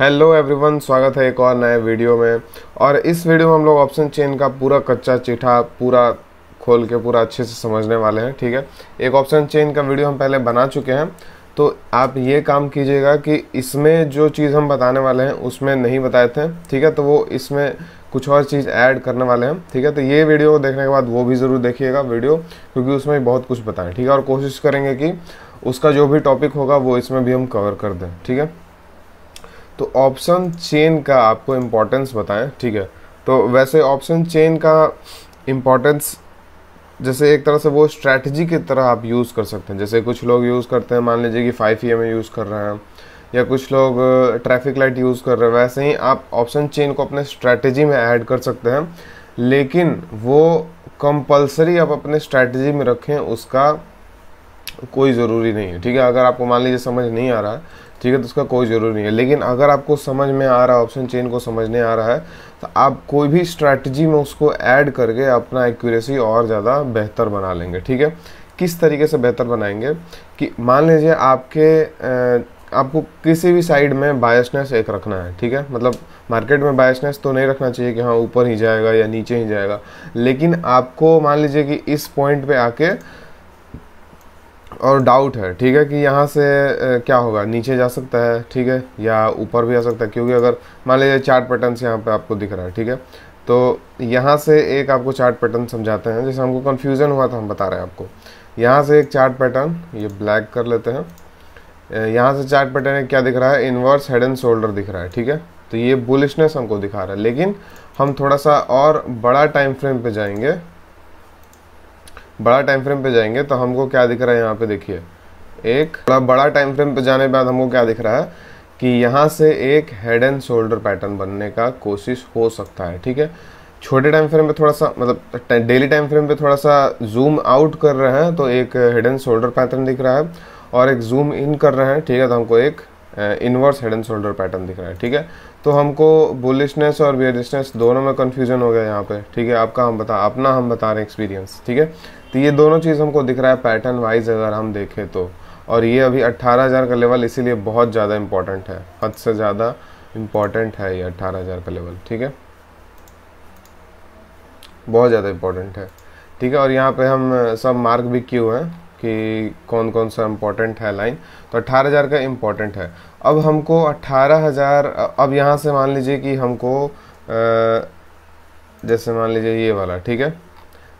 hello everyone स्वागत है एक और नए वीडियो में और इस वीडियो में हम लोग ऑप्शन चेन का पूरा कच्चा चिट्ठा पूरा खोल के पूरा अच्छे से समझने वाले हैं ठीक है एक ऑप्शन चेन का वीडियो हम पहले बना चुके हैं तो आप ये काम कीजिएगा कि इसमें जो चीज़ हम बताने वाले हैं उसमें नहीं बताए थे ठीक है तो वो इसमें कुछ और चीज़ ऐड करने वाले हैं ठीक है तो ये वीडियो देखने के बाद वो भी ज़रूर देखिएगा वीडियो क्योंकि उसमें बहुत कुछ बताएं ठीक है और कोशिश करेंगे कि उसका जो भी टॉपिक होगा वो इसमें भी हम कवर कर दें ठीक है तो ऑप्शन चेन का आपको इम्पोर्टेंस बताएं ठीक है तो वैसे ऑप्शन चेन का इम्पोर्टेंस जैसे एक तरह से वो स्ट्रैटेजी की तरह आप यूज़ कर सकते हैं जैसे कुछ लोग यूज़ करते हैं मान लीजिए कि फाइव ई एम यूज़ कर रहे हैं या कुछ लोग ट्रैफिक लाइट यूज़ कर रहे हैं वैसे ही आप ऑप्शन चेन को अपने स्ट्रैटेजी में ऐड कर सकते हैं लेकिन वो कंपलसरी आप अपने स्ट्रैटेजी में रखें उसका कोई ज़रूरी नहीं है ठीक है अगर आपको मान लीजिए समझ नहीं आ रहा है ठीक है तो उसका कोई ज़रूरी नहीं है लेकिन अगर आपको समझ में आ रहा है ऑप्शन चेन को समझने आ रहा है तो आप कोई भी स्ट्रैटेजी में उसको ऐड करके अपना एक्यूरेसी और ज़्यादा बेहतर बना लेंगे ठीक है किस तरीके से बेहतर बनाएंगे कि मान लीजिए आपके आपको किसी भी साइड में बायसनेस एक रखना है ठीक है मतलब मार्केट में बायसनेस तो नहीं रखना चाहिए कि हाँ ऊपर ही जाएगा या नीचे ही जाएगा लेकिन आपको मान लीजिए कि इस पॉइंट पे आके और डाउट है ठीक है कि यहाँ से क्या होगा नीचे जा सकता है ठीक है या ऊपर भी आ सकता है क्योंकि अगर मान लीजिए चार्ट पैटर्न्स यहाँ पे आपको दिख रहा है ठीक है तो यहाँ से एक आपको चार्ट पैटर्न समझाते हैं जैसे हमको कन्फ्यूज़न हुआ था हम बता रहे हैं आपको यहाँ से एक चार्ट पैटर्न ये ब्लैक कर लेते हैं यहाँ से चार्ट पैटर्न क्या दिख रहा है इन्वर्स हेड एंड शोल्डर दिख रहा है ठीक है तो ये बुलिशनेस हमको दिखा रहा है लेकिन हम थोड़ा सा और बड़ा टाइम फ्रेम पे जाएंगे बड़ा टाइम फ्रेम पे जाएंगे तो हमको क्या दिख रहा है यहाँ पे देखिए एक थोड़ा मतलब बड़ा टाइम फ्रेम पे जाने के बाद हमको क्या दिख रहा है कि यहाँ से एक हेड एंड शोल्डर पैटर्न बनने का कोशिश हो सकता है ठीक है छोटे टाइम फ्रेम पे थोड़ा सा मतलब डेली टाइम फ्रेम पे थोड़ा सा जूम आउट कर रहे हैं तो एक हेड एंड शोल्डर पैटर्न दिख रहा है और एक जूम इन कर रहे हैं ठीक है तो हमको एक inverse head and shoulder pattern दिख रहा है ठीक है तो हमको बुलिशनेस और बियरिशनेस दोनों में कन्फ्यूजन हो गया यहाँ पे ठीक है आपका हम बता अपना हम बता रहे हैं एक्सपीरियंस ठीक है तो ये दोनों चीज़ हमको दिख रहा है पैटर्न वाइज अगर हम देखें तो और ये अभी 18000 का लेवल इसीलिए बहुत ज़्यादा इम्पॉर्टेंट है हद से ज़्यादा इम्पॉर्टेंट है ये 18000 का लेवल ठीक है बहुत ज़्यादा इम्पॉर्टेंट है ठीक है और यहाँ पे हम सब मार्क भी क्यों हैं कि कौन कौन सा इम्पोर्टेंट है लाइन तो 18000 का इम्पोर्टेंट है अब हमको 18000 अब यहाँ से मान लीजिए कि हमको जैसे मान लीजिए ये वाला ठीक है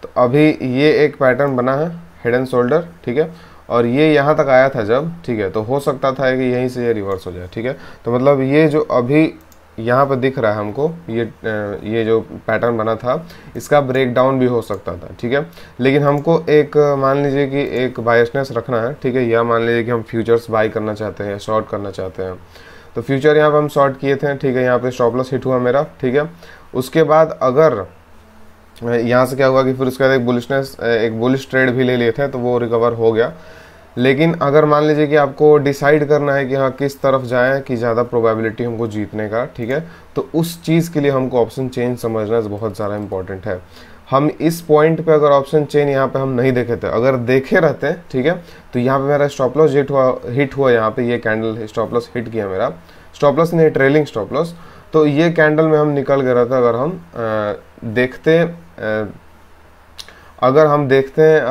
तो अभी ये एक पैटर्न बना है हेड एंड शोल्डर ठीक है और ये यहाँ तक आया था जब ठीक है तो हो सकता था कि यहीं से ये रिवर्स हो जाए ठीक है तो मतलब ये जो अभी यहाँ पर दिख रहा है हमको ये ये जो पैटर्न बना था इसका ब्रेकडाउन भी हो सकता था ठीक है लेकिन हमको एक मान लीजिए कि एक बायसनेस रखना है ठीक है या मान लीजिए कि हम फ्यूचर्स बाई करना चाहते हैं या शॉर्ट करना चाहते हैं तो फ्यूचर यहाँ पर हम शॉर्ट किए थे ठीक है यहाँ पर स्टॉपलस हिट हुआ मेरा ठीक है उसके बाद अगर यहाँ से क्या हुआ कि फिर उसके बाद एक बुलिशनेस एक बुलिश ट्रेड भी ले लिए थे तो वो रिकवर हो गया लेकिन अगर मान लीजिए कि आपको डिसाइड करना है कि हाँ किस तरफ जाएँ कि ज़्यादा प्रोबेबिलिटी हमको जीतने का ठीक है तो उस चीज़ के लिए हमको ऑप्शन चेंज समझना बहुत ज़्यादा इंपॉर्टेंट है हम इस पॉइंट पे अगर ऑप्शन चेन यहाँ पे हम नहीं देखे थे अगर देखे रहते हैं ठीक है तो यहाँ पे मेरा स्टॉप लॉस हिट हुआ हिट हुआ यहाँ पे ये यह कैंडल स्टॉप लॉस हिट किया मेरा स्टॉप लॉस नहीं ट्रेलिंग स्टॉप लॉस तो ये कैंडल में हम निकल गया था अगर हम आ, देखते आ, अगर हम देखते हैं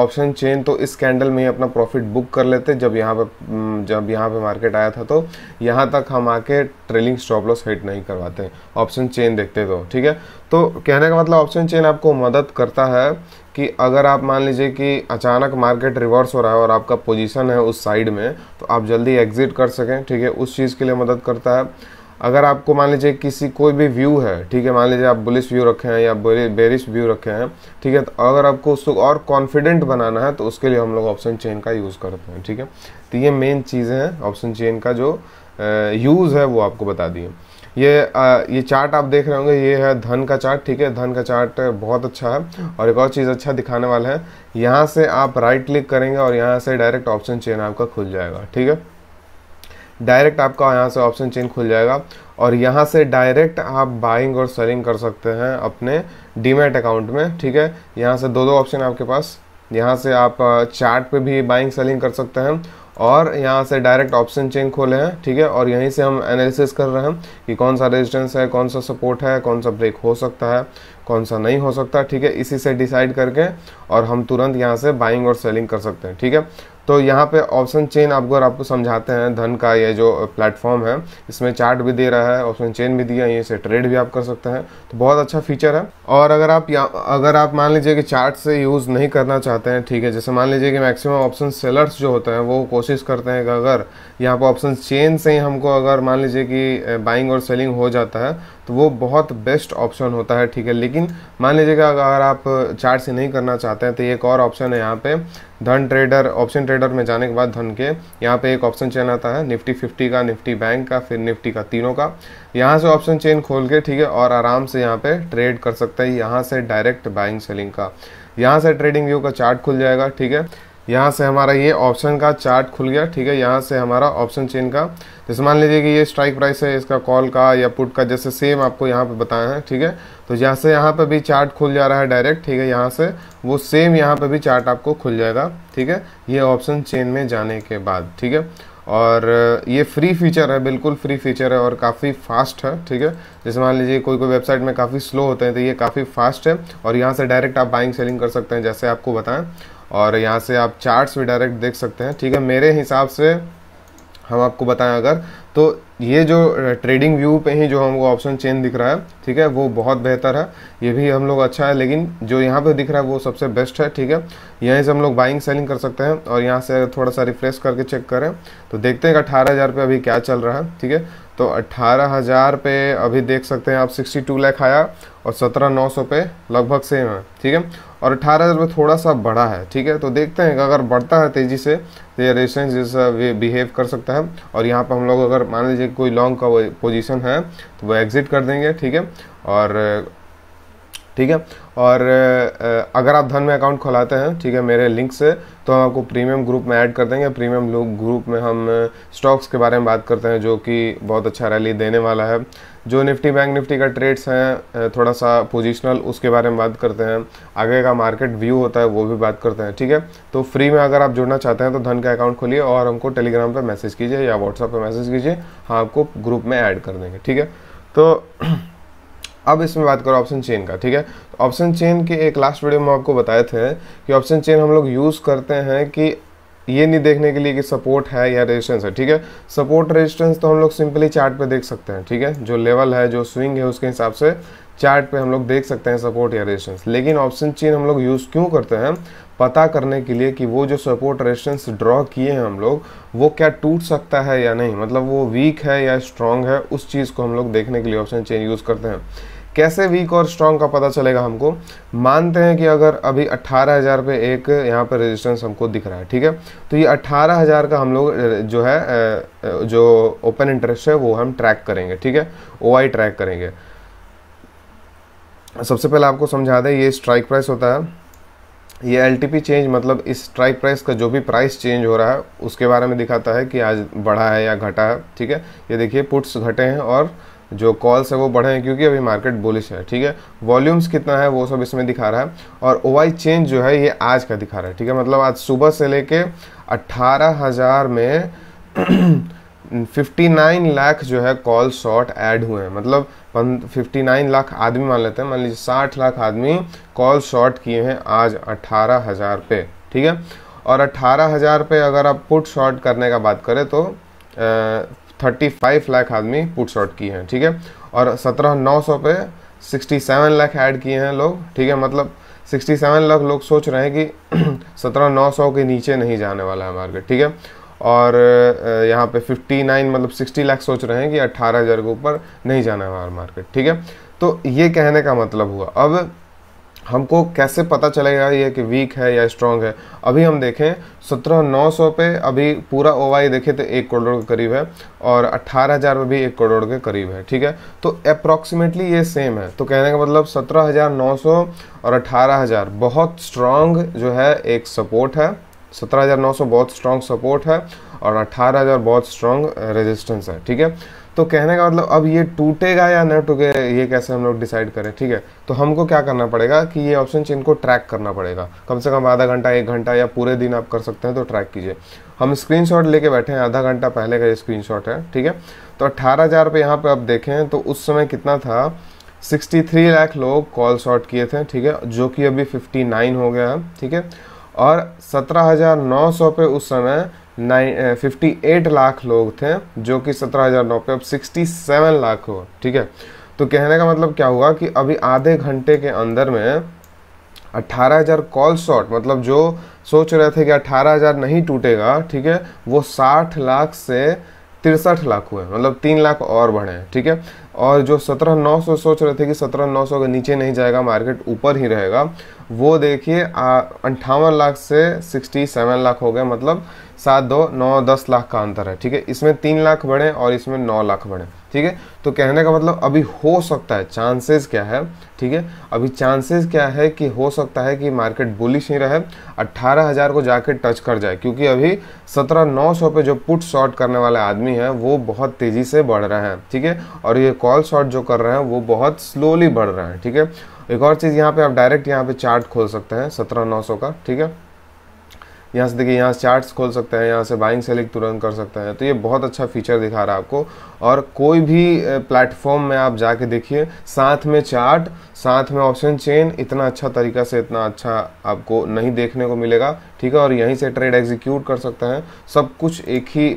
ऑप्शन चेन तो इस कैंडल में ही अपना प्रॉफिट बुक कर लेते जब यहाँ पे जब यहाँ पे मार्केट आया था तो यहाँ तक हम आके ट्रेलिंग स्टॉप लॉस हिट नहीं करवाते ऑप्शन चेन देखते तो ठीक है तो कहने का मतलब ऑप्शन चेन आपको मदद करता है कि अगर आप मान लीजिए कि अचानक मार्केट रिवर्स हो रहा है और आपका पोजीशन है उस साइड में तो आप जल्दी एग्जिट कर सकें ठीक है उस चीज़ के लिए मदद करता है अगर आपको मान लीजिए किसी कोई भी व्यू है ठीक है मान लीजिए आप बुलिस व्यू रखे हैं या बेरिस व्यू रखे हैं ठीक है तो अगर आपको उसको और कॉन्फिडेंट बनाना है तो उसके लिए हम लोग ऑप्शन चेन का यूज़ करते हैं ठीक है तो ये मेन चीज़ें हैं ऑप्शन चेन का जो यूज़ है वो आपको बता दिए ये आ, ये चार्ट आप देख रहे होंगे ये है धन का चार्ट ठीक है धन का चार्ट बहुत अच्छा है और एक और चीज़ अच्छा दिखाने वाला है यहाँ से आप राइट क्लिक करेंगे और यहाँ से डायरेक्ट ऑप्शन चेन आपका खुल जाएगा ठीक है डायरेक्ट आपका यहाँ से ऑप्शन चेन खुल जाएगा और यहाँ से डायरेक्ट आप बाइंग और सेलिंग कर सकते हैं अपने डीमेट अकाउंट में ठीक है यहाँ से दो दो ऑप्शन आपके पास यहाँ से आप चार्ट पे भी बाइंग सेलिंग कर सकते हैं और यहाँ से डायरेक्ट ऑप्शन चेन खोले हैं ठीक है और यहीं से हम एनालिसिस कर रहे हैं कि कौन सा रेजिस्टेंस है कौन सा सपोर्ट है कौन सा ब्रेक हो सकता है कौन सा नहीं हो सकता ठीक है इसी से डिसाइड करके और हम तुरंत यहाँ से बाइंग और सेलिंग कर सकते हैं ठीक है तो यहाँ पे ऑप्शन चेन आपको और आपको समझाते हैं धन का ये जो प्लेटफॉर्म है इसमें चार्ट भी दे रहा है ऑप्शन चेन भी दिया है इसे ट्रेड भी आप कर सकते हैं तो बहुत अच्छा फीचर है और अगर आप या अगर आप मान लीजिए कि चार्ट से यूज़ नहीं करना चाहते हैं ठीक है जैसे मान लीजिए कि मैक्सिमम ऑप्शन सेलर्स जो होते हैं वो कोशिश करते हैं कि अगर यहाँ पर ऑप्शन चेन से ही हमको अगर मान लीजिए कि बाइंग और सेलिंग हो जाता है तो वो बहुत बेस्ट ऑप्शन होता है ठीक है लेकिन मान लीजिएगा अगर आप चार्ट से नहीं करना चाहते हैं तो एक और ऑप्शन है यहाँ पे धन ट्रेडर ऑप्शन ट्रेडर में जाने के बाद धन के यहाँ पे एक ऑप्शन चेन आता है निफ्टी फिफ्टी का निफ्टी बैंक का फिर निफ्टी का तीनों का यहाँ से ऑप्शन चेन खोल के ठीक है और आराम से यहाँ पे ट्रेड कर सकते हैं यहाँ से डायरेक्ट बाइंग सेलिंग का यहाँ से ट्रेडिंग व्यू का चार्ट खुल जाएगा ठीक है यहाँ से हमारा ये ऑप्शन का चार्ट खुल गया ठीक है यहाँ से हमारा ऑप्शन चेन का जैसे मान लीजिए कि ये स्ट्राइक प्राइस है इसका कॉल का या पुट का जैसे सेम आपको यहाँ पे बताया है ठीक है तो यहाँ से यहाँ पे भी चार्ट खुल जा रहा है डायरेक्ट ठीक है यहाँ से वो सेम यहाँ पे भी चार्ट आपको खुल जाएगा ठीक है ये ऑप्शन चेन में जाने के बाद ठीक है और ये फ्री फीचर है बिल्कुल फ्री फीचर है और काफ़ी फास्ट है ठीक है जैसे मान लीजिए कोई कोई वेबसाइट में काफ़ी स्लो होते हैं तो ये काफ़ी फास्ट है और यहाँ से डायरेक्ट आप बाइंग सेलिंग कर सकते हैं जैसे आपको बताएं और यहाँ से आप चार्ट्स भी डायरेक्ट देख सकते हैं ठीक है मेरे हिसाब से हम आपको बताएं अगर तो ये जो ट्रेडिंग व्यू पे ही जो हमको ऑप्शन चेन दिख रहा है ठीक है वो बहुत बेहतर है ये भी हम लोग अच्छा है लेकिन जो यहाँ पे दिख रहा है वो सबसे बेस्ट है ठीक है यहीं से हम लोग बाइंग सेलिंग कर सकते हैं और यहाँ से थोड़ा सा रिफ्रेश करके चेक करें तो देखते हैं कि अठारह हज़ार अभी क्या चल रहा है ठीक है तो अट्ठारह हज़ार पे अभी देख सकते हैं आप सिक्सटी टू लैख आया और सत्रह नौ सौ पे लगभग सेम है ठीक है और अट्ठारह हज़ार पे थोड़ा सा बढ़ा है ठीक है तो देखते हैं कि अगर बढ़ता है तेज़ी से तो ये रेजिस्टेंस जैसा बिहेव कर सकता है और यहाँ पर हम लोग अगर मान लीजिए कोई लॉन्ग का पोजीशन है तो वो एग्ज़िट कर देंगे ठीक है और ठीक है और अगर आप धन में अकाउंट खुलाते हैं ठीक है मेरे लिंक से तो हम आपको प्रीमियम ग्रुप में ऐड कर देंगे प्रीमियम लोग ग्रुप में हम स्टॉक्स के बारे में बात करते हैं जो कि बहुत अच्छा रैली देने वाला है जो निफ्टी बैंक निफ्टी का ट्रेड्स हैं थोड़ा सा पोजिशनल उसके बारे में बात करते हैं आगे का मार्केट व्यू होता है वो भी बात करते हैं ठीक है तो फ्री में अगर आप जुड़ना चाहते हैं तो धन का अकाउंट खोलिए और हमको टेलीग्राम पर मैसेज कीजिए या व्हाट्सएप पर मैसेज कीजिए हाँ आपको ग्रुप में ऐड कर देंगे ठीक है तो अब इसमें बात करो ऑप्शन चेन का ठीक है ऑप्शन तो चेन के एक लास्ट वीडियो में आपको बताए थे कि ऑप्शन चेन हम लोग यूज़ करते हैं कि ये नहीं देखने के लिए कि सपोर्ट है या रेजिस्टेंस है ठीक है सपोर्ट रेजिस्टेंस तो हम लोग सिंपली चार्ट पे देख सकते हैं ठीक है जो लेवल है जो स्विंग है उसके हिसाब से चार्ट पे हम लोग देख सकते हैं सपोर्ट या रेजिस्टेंस लेकिन ऑप्शन चेन हम लोग यूज़ क्यों करते हैं पता करने के लिए कि वो जो सपोर्ट रेजिस्टेंस ड्रॉ किए हैं हम लोग वो क्या टूट सकता है या नहीं मतलब वो वीक है या स्ट्रांग है उस चीज़ को हम लोग देखने के लिए ऑप्शन चेन यूज़ करते हैं कैसे वीक और स्ट्रांग का पता चलेगा हमको मानते हैं कि अगर अभी अट्ठारह हज़ार पे एक यहाँ पर रेजिस्टेंस हमको दिख रहा है ठीक है तो ये अट्ठारह हज़ार का हम लोग जो है जो ओपन इंटरेस्ट है वो हम ट्रैक करेंगे ठीक है ओ ट्रैक करेंगे सबसे पहले आपको समझा दें ये स्ट्राइक प्राइस होता है ये एल चेंज मतलब इस स्ट्राइक प्राइस का जो भी प्राइस चेंज हो रहा है उसके बारे में दिखाता है कि आज बढ़ा है या घटा है ठीक है ये देखिए पुट्स घटे हैं और जो कॉल्स है वो बढ़े हैं क्योंकि अभी मार्केट बुलिश है ठीक है वॉल्यूम्स कितना है वो सब इसमें दिखा रहा है और ओ चेंज जो है ये आज का दिखा रहा है ठीक है मतलब आज सुबह से लेके अट्ठारह हज़ार में 59 लाख जो है कॉल शॉर्ट ऐड हुए हैं मतलब 59 लाख आदमी मान लेते हैं मान लीजिए 60 लाख आदमी कॉल शॉर्ट किए हैं आज अट्ठारह हज़ार पे ठीक है और अट्ठारह हज़ार पे अगर आप पुट शॉर्ट करने का बात करें तो थर्टी फाइव लाख आदमी पुट्स आउट किए हैं ठीक है और सत्रह नौ सौ पे सिक्सटी सेवन लाख ऐड किए हैं लोग ठीक है मतलब सिक्सटी सेवन लाख लोग सोच रहे हैं कि सत्रह नौ सौ के नीचे नहीं जाने वाला है मार्केट ठीक है और यहाँ पे 59 मतलब 60 लाख सोच रहे हैं कि अट्ठारह हज़ार के ऊपर नहीं जाना है हमारा मार्केट ठीक है तो ये कहने का मतलब हुआ अब हमको कैसे पता चलेगा ये कि वीक है या स्ट्रांग है अभी हम देखें सत्रह नौ सौ पे अभी पूरा ओवाई देखें तो एक करोड़ के करीब है और अट्ठारह हज़ार में भी एक करोड़ के करीब है ठीक है तो अप्रॉक्सीमेटली ये सेम है तो कहने का मतलब सत्रह हज़ार नौ सौ और अट्ठारह हज़ार बहुत स्ट्रांग जो है एक सपोर्ट है सत्रह हज़ार नौ सौ बहुत स्ट्रांग सपोर्ट है और अट्ठारह हज़ार बहुत स्ट्रांग रेजिस्टेंस है ठीक है तो कहने का मतलब अब ये टूटेगा या ना टूटे ये कैसे हम लोग डिसाइड करें ठीक है तो हमको क्या करना पड़ेगा कि ये ऑप्शन चेन को ट्रैक करना पड़ेगा कम से कम आधा घंटा एक घंटा या पूरे दिन आप कर सकते हैं तो ट्रैक कीजिए हम स्क्रीनशॉट लेके बैठे हैं आधा घंटा पहले का ये स्क्रीनशॉट है ठीक है तो अट्ठारह हज़ार पे यहाँ पे आप देखें तो उस समय कितना था 63 लाख लोग कॉल शॉर्ट किए थे ठीक है जो कि अभी 59 हो गया है ठीक है और 17,900 पे उस समय 58 फिफ्टी एट लाख लोग थे जो कि सत्रह हज़ार नौ पे अब सिक्सटी सेवन लाख हो ठीक है तो कहने का मतलब क्या हुआ कि अभी आधे घंटे के अंदर में अट्ठारह हज़ार कॉल शॉट मतलब जो सोच रहे थे कि अट्ठारह हज़ार नहीं टूटेगा ठीक है वो साठ लाख से तिरसठ लाख हुए मतलब तीन लाख और बढ़े हैं ठीक है और जो सत्रह नौ सौ सोच रहे थे कि सत्रह नौ सौ के नीचे नहीं जाएगा मार्केट ऊपर ही रहेगा वो देखिए अंठावन लाख से सिक्सटी सेवन लाख हो गए मतलब सात दो नौ दस लाख का अंतर है ठीक है इसमें तीन लाख बढ़े और इसमें नौ लाख बढ़े ठीक है तो कहने का मतलब अभी हो सकता है चांसेस क्या है ठीक है अभी चांसेस क्या है कि हो सकता है कि मार्केट बुलिश ही रहे अट्ठारह हज़ार को जाके टच कर जाए क्योंकि अभी सत्रह नौ सौ पे जो पुट शॉर्ट करने वाले आदमी है वो बहुत तेज़ी से बढ़ रहे हैं ठीक है और ये कॉल शॉर्ट जो कर रहे हैं वो बहुत स्लोली बढ़ रहे हैं ठीक है एक और चीज़ यहाँ पे आप डायरेक्ट यहाँ पे चार्ट खोल सकते हैं सत्रह नौ सौ का ठीक है यहाँ से देखिए यहाँ से चार्ट्स खोल सकते हैं यहाँ से बाइंग सेलिंग तुरंत कर सकते हैं तो ये बहुत अच्छा फीचर दिखा रहा है आपको और कोई भी प्लेटफॉर्म में आप जाके देखिए साथ में चार्ट साथ में ऑप्शन चेन इतना अच्छा तरीका से इतना अच्छा आपको नहीं देखने को मिलेगा ठीक है और यहीं से ट्रेड एग्जीक्यूट कर सकते हैं सब कुछ एक ही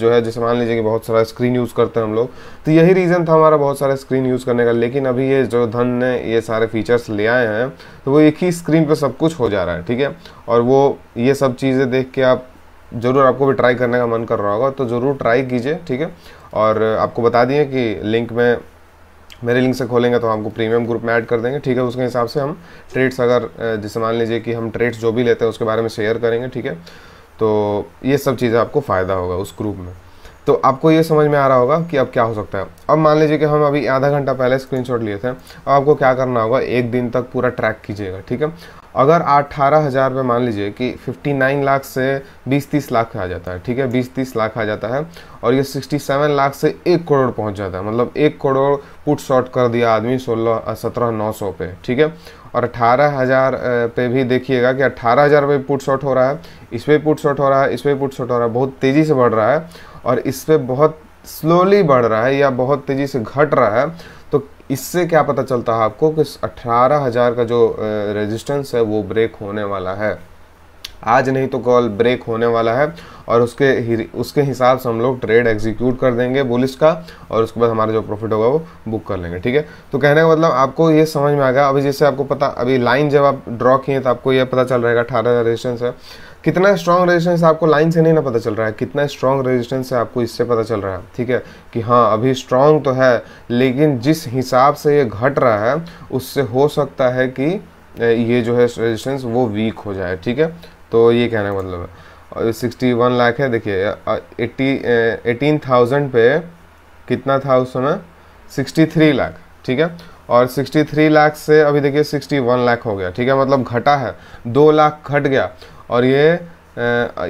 जो है जैसे मान लीजिए कि बहुत सारा स्क्रीन यूज़ करते हैं हम लोग तो यही रीज़न था हमारा बहुत सारा स्क्रीन यूज़ करने का लेकिन अभी ये जो धन ने ये सारे फीचर्स ले आए हैं तो वो एक ही स्क्रीन पर सब कुछ हो जा रहा है ठीक है और वो ये सब चीज़ें देख के आप ज़रूर आपको भी ट्राई करने का मन कर रहा होगा तो ज़रूर ट्राई कीजिए ठीक है और आपको बता दिए कि लिंक में मेरे लिंक से खोलेंगे तो हमको प्रीमियम ग्रुप में ऐड कर देंगे ठीक है उसके हिसाब से हम ट्रेड्स अगर जैसे मान लीजिए कि हम ट्रेड्स जो भी लेते हैं उसके बारे में शेयर करेंगे ठीक है तो ये सब चीज़ें आपको फ़ायदा होगा उस ग्रुप में तो आपको ये समझ में आ रहा होगा कि अब क्या हो सकता है अब मान लीजिए कि हम अभी आधा घंटा पहले स्क्रीनशॉट लिए थे अब आपको क्या करना होगा एक दिन तक पूरा ट्रैक कीजिएगा ठीक है अगर अठारह हज़ार में मान लीजिए कि 59 लाख से 20-30 लाख आ जाता है ठीक है 20-30 लाख आ जाता है और ये 67 लाख से एक करोड़ पहुंच जाता है मतलब एक करोड़ पुट शॉर्ट कर दिया आदमी सोलह सत्रह नौ सौ पे ठीक है और अठारह हज़ार पे भी देखिएगा कि अठारह हज़ार पे पुट शॉर्ट हो रहा है इस पर पुट शॉर्ट हो रहा है इस पर पुट शॉर्ट हो रहा है बहुत तेज़ी से बढ़ रहा है और इस पर बहुत स्लोली बढ़ रहा है या बहुत तेज़ी से घट रहा है इससे क्या पता चलता है आपको कि अठारह हज़ार का जो रेजिस्टेंस है वो ब्रेक होने वाला है आज नहीं तो कॉल ब्रेक होने वाला है और उसके उसके हिसाब से हम लोग ट्रेड एग्जीक्यूट कर देंगे बुलिस का और उसके बाद हमारा जो प्रॉफिट होगा वो बुक कर लेंगे ठीक है तो कहने का मतलब आपको ये समझ में आ गया अभी जैसे आपको पता अभी लाइन जब आप ड्रॉ किए तो आपको ये पता चल रहेगा अठारह हज़ार रेजिस्टेंस है कितना स्ट्रॉन्ग रेजिस्टेंस आपको लाइन से नहीं ना पता चल रहा है कितना स्ट्रॉन्ग रेजिस्टेंस है आपको इससे पता चल रहा है ठीक है कि हाँ अभी स्ट्रॉन्ग तो है लेकिन जिस हिसाब से ये घट रहा है उससे हो सकता है कि ये जो है रेजिस्टेंस वो वीक हो जाए ठीक है तो ये कहने का मतलब है सिक्सटी वन लाख है देखिए एट्टी एटीन थाउजेंड पे कितना था उस समय सिक्सटी थ्री लाख ठीक है और सिक्सटी थ्री लाख से अभी देखिए सिक्सटी वन लाख हो गया ठीक है मतलब घटा है दो लाख घट गया और ये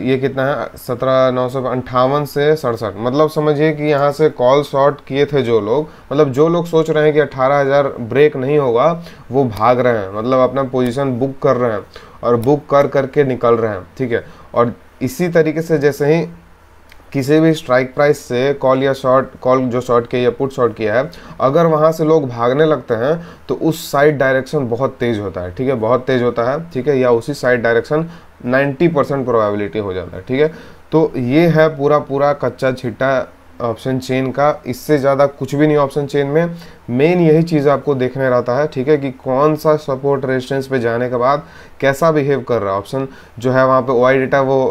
ये कितना है सत्रह नौ सौ अंठावन से सड़सठ मतलब समझिए कि यहाँ से कॉल शॉर्ट किए थे जो लोग मतलब जो लोग सोच रहे हैं कि अट्ठारह हज़ार ब्रेक नहीं होगा वो भाग रहे हैं मतलब अपना पोजीशन बुक कर रहे हैं और बुक कर करके निकल रहे हैं ठीक है और इसी तरीके से जैसे ही किसी भी स्ट्राइक प्राइस से कॉल या शॉर्ट कॉल जो शॉर्ट किया या पुट शॉर्ट किया है अगर वहाँ से लोग भागने लगते हैं तो उस साइड डायरेक्शन बहुत तेज़ होता है ठीक है बहुत तेज़ होता है ठीक है या उसी साइड डायरेक्शन 90 परसेंट प्रोबेबिलिटी हो जाता है ठीक है तो ये है पूरा पूरा कच्चा छिट्टा ऑप्शन चेन का इससे ज़्यादा कुछ भी नहीं ऑप्शन चेन में मेन यही चीज़ आपको देखने रहता है ठीक है कि कौन सा सपोर्ट रेजिस्टेंस पे जाने के बाद कैसा बिहेव कर रहा है ऑप्शन जो है वहाँ पे वाई डेटा वो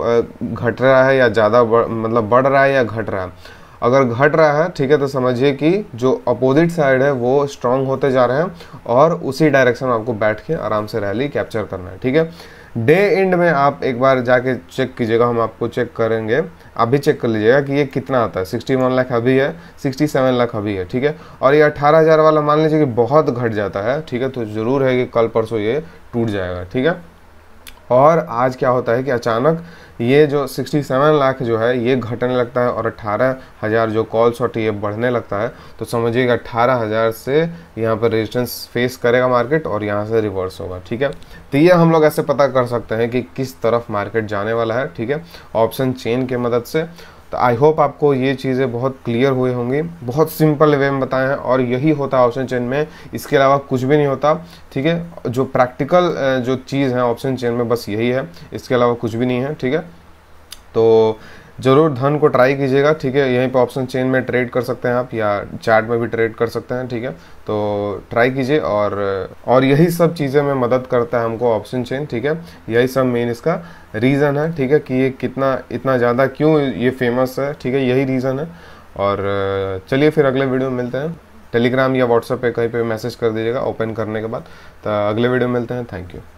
घट रहा है या ज़्यादा मतलब बढ़ रहा है या घट रहा है अगर घट रहा है ठीक है तो समझिए कि जो अपोजिट साइड है वो स्ट्रांग होते जा रहे हैं और उसी डायरेक्शन में आपको बैठ के आराम से रैली कैप्चर करना है ठीक है डे एंड में आप एक बार जाके चेक कीजिएगा हम आपको चेक करेंगे आप भी चेक कर लीजिएगा कि ये कितना आता है सिक्सटी वन लाख अभी है सिक्सटी सेवन लाख अभी है ठीक है और ये अट्ठारह हज़ार वाला मान लीजिए कि बहुत घट जाता है ठीक है तो ज़रूर है कि कल परसों ये टूट जाएगा ठीक है और आज क्या होता है कि अचानक ये जो 67 लाख जो है ये घटने लगता है और अट्ठारह हज़ार जो कॉल शॉट ये बढ़ने लगता है तो समझिएगा अट्ठारह हज़ार से यहाँ पर रेजिस्टेंस फेस करेगा मार्केट और यहाँ से रिवर्स होगा ठीक है तो ये हम लोग ऐसे पता कर सकते हैं कि किस तरफ मार्केट जाने वाला है ठीक है ऑप्शन चेन के मदद से तो आई होप आपको ये चीज़ें बहुत क्लियर हुए होंगी बहुत सिंपल वे में बताए हैं और यही होता है ऑप्शन चेन में इसके अलावा कुछ भी नहीं होता ठीक है जो प्रैक्टिकल जो चीज़ है ऑप्शन चेन में बस यही है इसके अलावा कुछ भी नहीं है ठीक है तो ज़रूर धन को ट्राई कीजिएगा ठीक है यहीं पर ऑप्शन चेन में ट्रेड कर सकते हैं आप या चार्ट में भी ट्रेड कर सकते हैं ठीक है तो ट्राई कीजिए और और यही सब चीज़ें में मदद करता है हमको ऑप्शन चेन ठीक है यही सब मेन इसका रीज़न है ठीक है कि ये कितना इतना ज़्यादा क्यों ये फेमस है ठीक है यही रीज़न है और चलिए फिर अगले वीडियो में मिलते हैं टेलीग्राम या व्हाट्सएप पे कहीं पे मैसेज कर दीजिएगा ओपन करने के बाद तो अगले वीडियो में मिलते हैं थैंक यू